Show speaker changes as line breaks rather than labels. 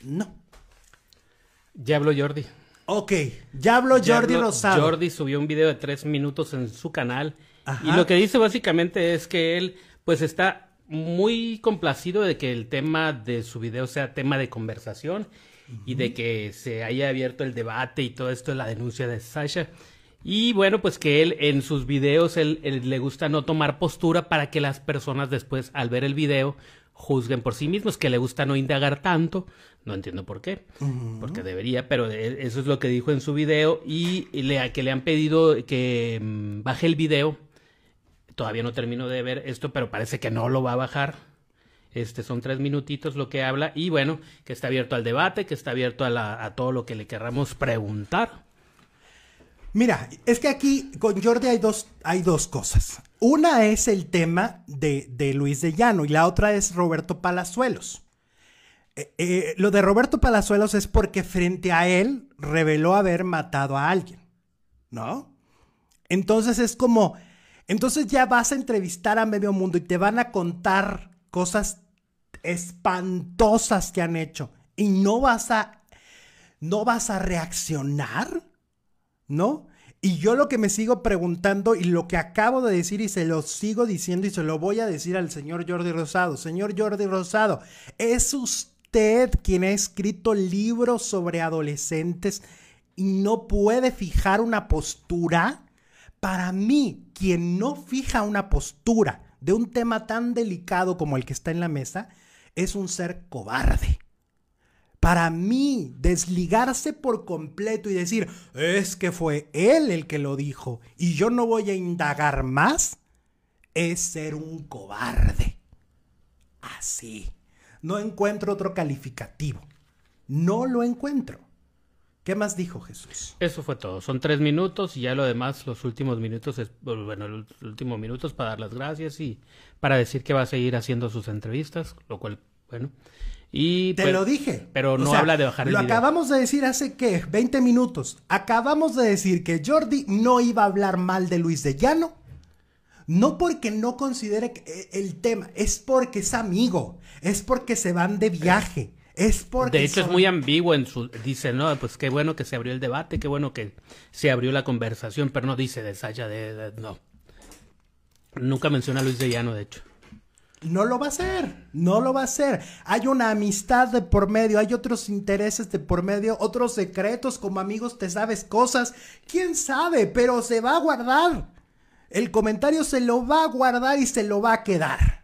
No. Ya habló Jordi. Ok, ya habló Jordi Rosado. Jordi subió un video de tres minutos en su canal. Y lo que dice básicamente es que él, pues está muy complacido de que el tema de su video sea tema de conversación y de que se haya abierto el debate y todo esto de la denuncia de Sasha. Y bueno, pues que él en sus videos él, le gusta no tomar postura para que las personas después al ver el video juzguen por sí mismos, que le gusta no indagar tanto, no entiendo por qué, porque debería, pero e, eso es lo que dijo en su video y le, que le han pedido que mm, baje el video. Todavía no termino de ver esto, pero parece que no lo va a bajar. Este, son tres minutitos lo que habla y bueno, que está abierto al debate, que está abierto a, a todo lo que le querramos preguntar.
Mira, es que aquí con Jordi hay dos, hay dos cosas. Una es el tema de, Luis de Llano y la otra es Roberto Palazuelos. Eh, eh, lo de Roberto Palazuelos es porque frente a él reveló haber matado a alguien, ¿no? Entonces es como, entonces ya vas a entrevistar a medio mundo y te van a contar cosas espantosas que han hecho y no vas a, no vas a reaccionar, ¿no? Y yo lo que me sigo preguntando y lo que acabo de decir y se lo sigo diciendo y se lo voy a decir al señor Jordi Rosado. Señor Jordi Rosado, ¿es usted quien ha escrito libros sobre adolescentes y no puede fijar una postura? Para mí, quien no fija una postura de un tema tan delicado como el que está en la mesa es un ser cobarde. Para mí, desligarse por completo y decir, es que fue él el que lo dijo y yo no voy a indagar más, es ser un cobarde. Así. No encuentro otro calificativo. No lo encuentro. ¿Qué más dijo Jesús?
Eso fue todo. Son tres minutos y ya lo demás, los últimos minutos, es, bueno, los últimos minutos para dar las gracias y para decir que va a seguir haciendo sus entrevistas, lo cual bueno. Y Te pues, lo dije. Pero no habla de bajar Lo acabamos
de decir hace que 20 minutos. Acabamos de decir que Jordi no iba a hablar mal de Luis de Llano. No porque no considere eh, el tema, es porque es amigo, es porque se van de viaje, es porque... De hecho es muy
ambiguo en su... Dice, no, pues qué bueno que se abrió el debate, qué bueno que se abrió la conversación, pero no dice de Saya de... de no. Nunca menciona a Luis de Llano, de hecho.
No lo va a hacer, no lo va a hacer. Hay una amistad de por medio, hay otros intereses de por medio, otros secretos, como amigos te sabes cosas, quién sabe, pero se va a guardar. El comentario se lo va a guardar y se lo va a quedar.